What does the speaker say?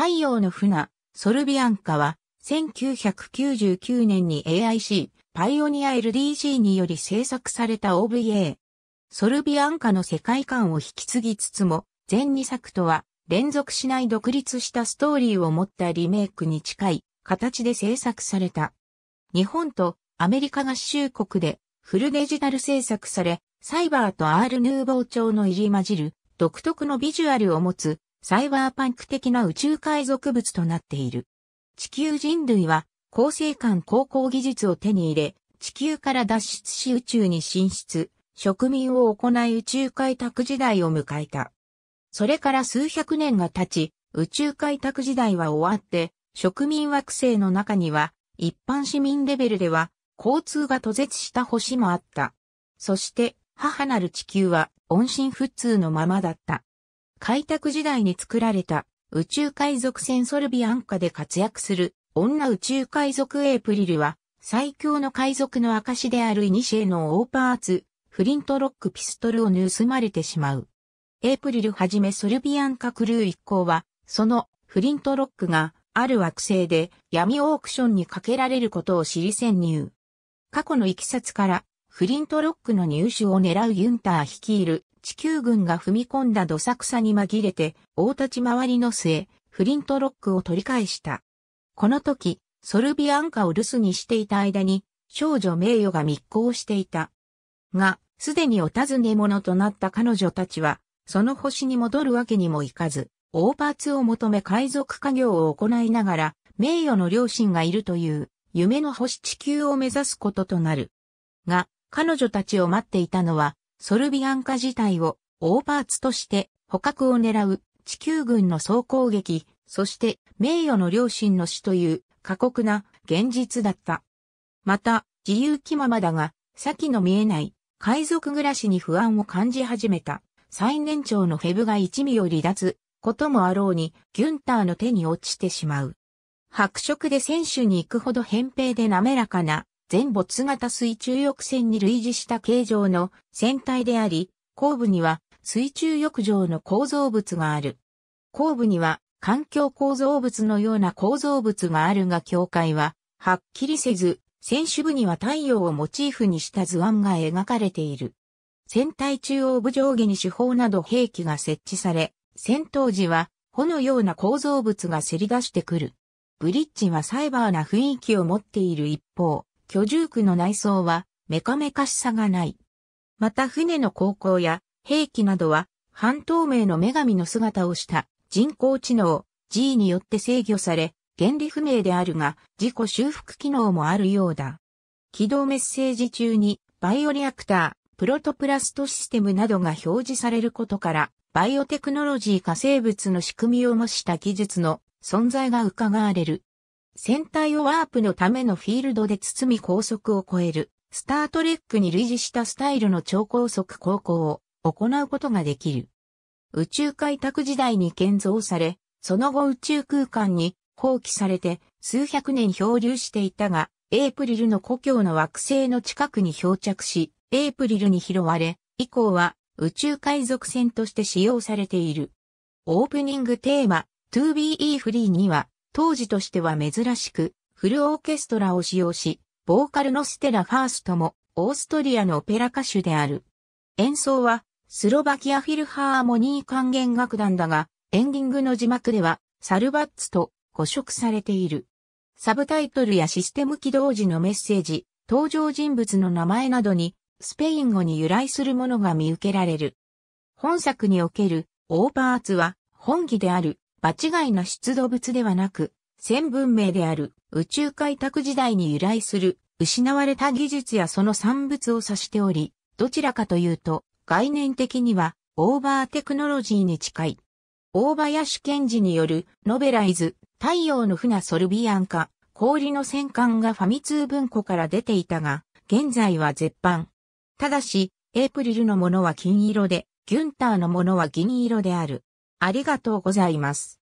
太陽の船、ソルビアンカは、1999年に AIC、パイオニア l d g により制作された OVA。ソルビアンカの世界観を引き継ぎつつも、全2作とは、連続しない独立したストーリーを持ったリメイクに近い形で制作された。日本とアメリカ合衆国でフルデジタル制作され、サイバーとアール・ヌーボー調の入り混じる独特のビジュアルを持つサイバーパンク的な宇宙海賊物となっている。地球人類は、高生間航行技術を手に入れ、地球から脱出し宇宙に進出、植民を行い宇宙開拓時代を迎えた。それから数百年が経ち、宇宙開拓時代は終わって、植民惑星の中には、一般市民レベルでは、交通が途絶した星もあった。そして、母なる地球は、音信不通のままだった。開拓時代に作られた宇宙海賊船ソルビアンカで活躍する女宇宙海賊エイプリルは最強の海賊の証であるイニシエのオーパーツ、フリントロックピストルを盗まれてしまう。エイプリルはじめソルビアンカクルー一行は、そのフリントロックがある惑星で闇オークションにかけられることを知り潜入。過去の行きさつから、フリントロックの入手を狙うユンター率いる地球軍が踏み込んだどさくさに紛れて、大立ち回りの末、フリントロックを取り返した。この時、ソルビアンカを留守にしていた間に、少女名誉が密航していた。が、すでにお尋ね者となった彼女たちは、その星に戻るわけにもいかず、オーパーツを求め海賊家業を行いながら、名誉の両親がいるという、夢の星地球を目指すこととなる。が、彼女たちを待っていたのは、ソルビアンカ自体をオーパーツとして捕獲を狙う地球軍の総攻撃、そして名誉の両親の死という過酷な現実だった。また、自由気ままだが、先の見えない海賊暮らしに不安を感じ始めた最年長のフェブが一味を離脱、こともあろうにギュンターの手に落ちてしまう。白色で選手に行くほど扁平で滑らかな全没型水中翼船に類似した形状の船体であり、後部には水中浴場の構造物がある。後部には環境構造物のような構造物があるが境界ははっきりせず、船首部には太陽をモチーフにした図案が描かれている。船体中央部上下に手法など兵器が設置され、戦闘時は帆のような構造物がせり出してくる。ブリッジはサイバーな雰囲気を持っている一方、居住区の内装はメカメカしさがない。また船の航行や兵器などは半透明の女神の姿をした人工知能 G によって制御され、原理不明であるが自己修復機能もあるようだ。起動メッセージ中にバイオリアクター、プロトプラストシステムなどが表示されることから、バイオテクノロジー化生物の仕組みを模した技術の存在が伺われる。船体をワープのためのフィールドで包み高速を超える、スタートレックに類似したスタイルの超高速航行を行うことができる。宇宙開拓時代に建造され、その後宇宙空間に放棄されて数百年漂流していたが、エイプリルの故郷の惑星の近くに漂着し、エイプリルに拾われ、以降は宇宙海賊船として使用されている。オープニングテーマ、To Be Free には、当時としては珍しく、フルオーケストラを使用し、ボーカルのステラ・ファーストも、オーストリアのオペラ歌手である。演奏は、スロバキアフィルハーモニー管弦楽団だが、エンディングの字幕では、サルバッツと誤植されている。サブタイトルやシステム起動時のメッセージ、登場人物の名前などに、スペイン語に由来するものが見受けられる。本作における、オーパーツは、本義である、場違いな出土物ではなく、先文明である宇宙開拓時代に由来する失われた技術やその産物を指しており、どちらかというと概念的にはオーバーテクノロジーに近い。大林賢治によるノベライズ太陽の船ソルビアン化氷の戦艦がファミ通文庫から出ていたが、現在は絶版。ただし、エイプリルのものは金色で、ギュンターのものは銀色である。ありがとうございます。